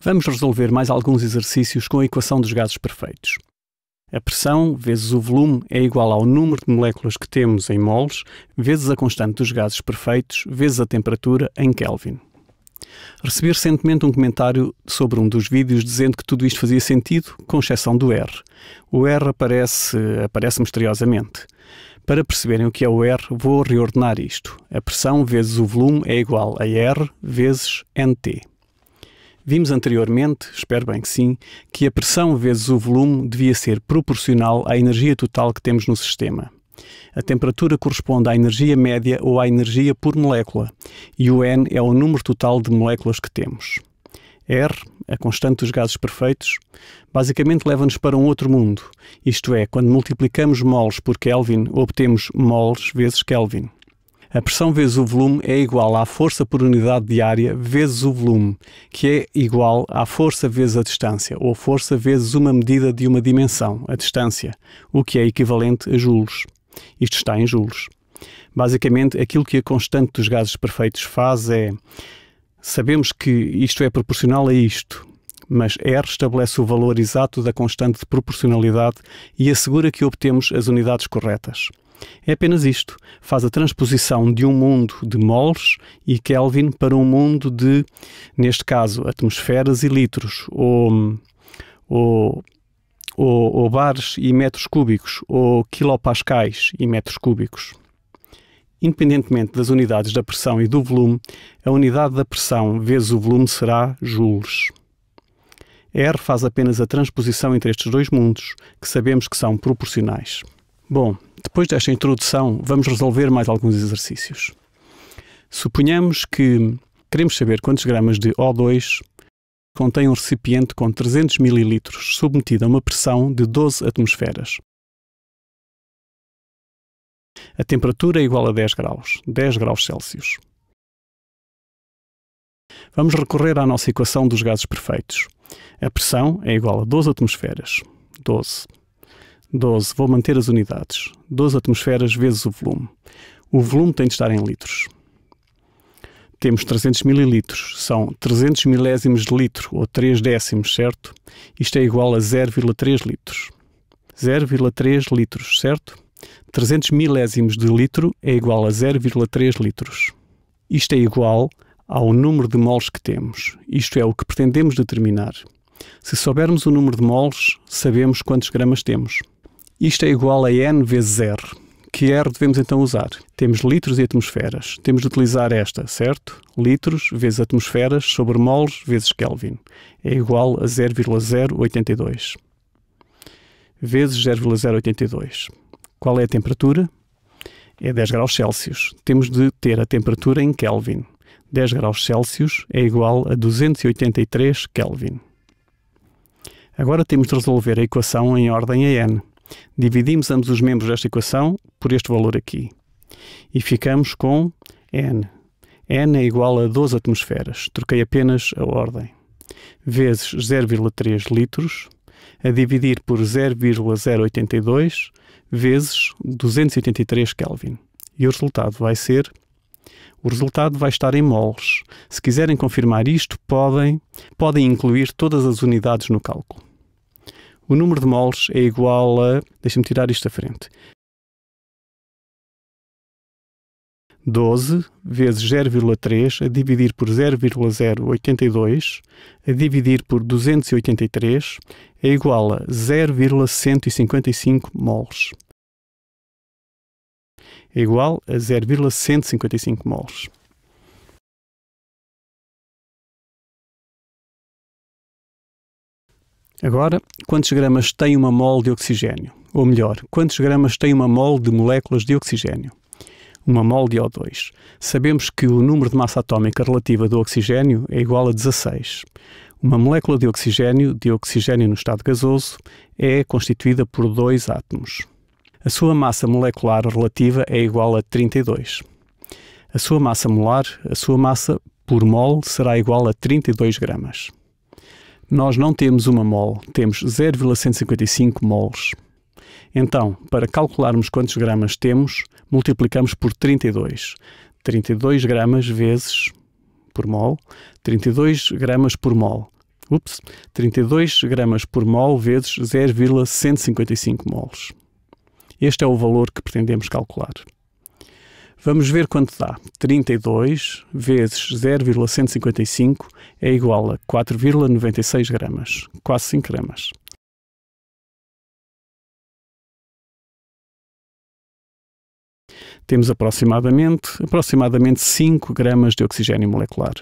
Vamos resolver mais alguns exercícios com a equação dos gases perfeitos. A pressão vezes o volume é igual ao número de moléculas que temos em moles vezes a constante dos gases perfeitos vezes a temperatura em Kelvin. Recebi recentemente um comentário sobre um dos vídeos dizendo que tudo isto fazia sentido, com exceção do R. O R aparece, aparece misteriosamente. Para perceberem o que é o R, vou reordenar isto. A pressão vezes o volume é igual a R vezes NT. Vimos anteriormente, espero bem que sim, que a pressão vezes o volume devia ser proporcional à energia total que temos no sistema. A temperatura corresponde à energia média ou à energia por molécula, e o N é o número total de moléculas que temos. R, a constante dos gases perfeitos, basicamente leva-nos para um outro mundo, isto é, quando multiplicamos moles por Kelvin, obtemos moles vezes Kelvin. A pressão vezes o volume é igual à força por unidade de área vezes o volume, que é igual à força vezes a distância, ou força vezes uma medida de uma dimensão, a distância, o que é equivalente a joules. Isto está em joules. Basicamente, aquilo que a constante dos gases perfeitos faz é. Sabemos que isto é proporcional a isto, mas R estabelece o valor exato da constante de proporcionalidade e assegura que obtemos as unidades corretas. É apenas isto. Faz a transposição de um mundo de moles e Kelvin para um mundo de, neste caso, atmosferas e litros, ou, ou, ou, ou bares e metros cúbicos, ou quilopascais e metros cúbicos. Independentemente das unidades da pressão e do volume, a unidade da pressão vezes o volume será joules. R faz apenas a transposição entre estes dois mundos, que sabemos que são proporcionais. Bom, depois desta introdução, vamos resolver mais alguns exercícios. Suponhamos que queremos saber quantos gramas de O2 contém um recipiente com 300 ml submetido a uma pressão de 12 atmosferas. A temperatura é igual a 10 graus, 10 graus Celsius. Vamos recorrer à nossa equação dos gases perfeitos. A pressão é igual a 12 atmosferas. 12. 12. Vou manter as unidades. 12 atmosferas vezes o volume. O volume tem de estar em litros. Temos 300 mililitros, são 300 milésimos de litro, ou 3 décimos, certo? Isto é igual a 0,3 litros. 0,3 litros, certo? 300 milésimos de litro é igual a 0,3 litros. Isto é igual a ao número de moles que temos. Isto é o que pretendemos determinar. Se soubermos o número de moles, sabemos quantos gramas temos. Isto é igual a N vezes R. Que R devemos então usar? Temos litros e atmosferas. Temos de utilizar esta, certo? Litros vezes atmosferas sobre moles vezes Kelvin. É igual a 0,082. Vezes 0,082. Qual é a temperatura? É 10 graus Celsius. Temos de ter a temperatura em Kelvin. 10 graus Celsius é igual a 283 Kelvin. Agora temos de resolver a equação em ordem a n. Dividimos ambos os membros desta equação por este valor aqui. E ficamos com n. n é igual a 12 atmosferas. Troquei apenas a ordem. Vezes 0,3 litros a dividir por 0,082 vezes 283 Kelvin. E o resultado vai ser o resultado vai estar em moles. Se quiserem confirmar isto, podem, podem incluir todas as unidades no cálculo. O número de moles é igual a. Deixa-me tirar isto à frente. 12 vezes 0,3 a dividir por 0,082 a dividir por 283 é igual a 0,155 moles é igual a 0,155 moles. Agora, quantos gramas tem uma mol de oxigênio? Ou melhor, quantos gramas tem uma mol de moléculas de oxigênio? Uma mol de O2. Sabemos que o número de massa atómica relativa do oxigênio é igual a 16. Uma molécula de oxigênio, de oxigênio no estado gasoso, é constituída por dois átomos. A sua massa molecular relativa é igual a 32. A sua massa molar, a sua massa por mol, será igual a 32 gramas. Nós não temos uma mol, temos 0,155 mols. Então, para calcularmos quantos gramas temos, multiplicamos por 32. 32 gramas vezes por mol, 32 gramas por mol. Ups, 32 gramas por mol vezes 0,155 mols. Este é o valor que pretendemos calcular. Vamos ver quanto dá. 32 vezes 0,155 é igual a 4,96 gramas, quase 5 gramas. Temos aproximadamente, aproximadamente 5 gramas de oxigênio molecular.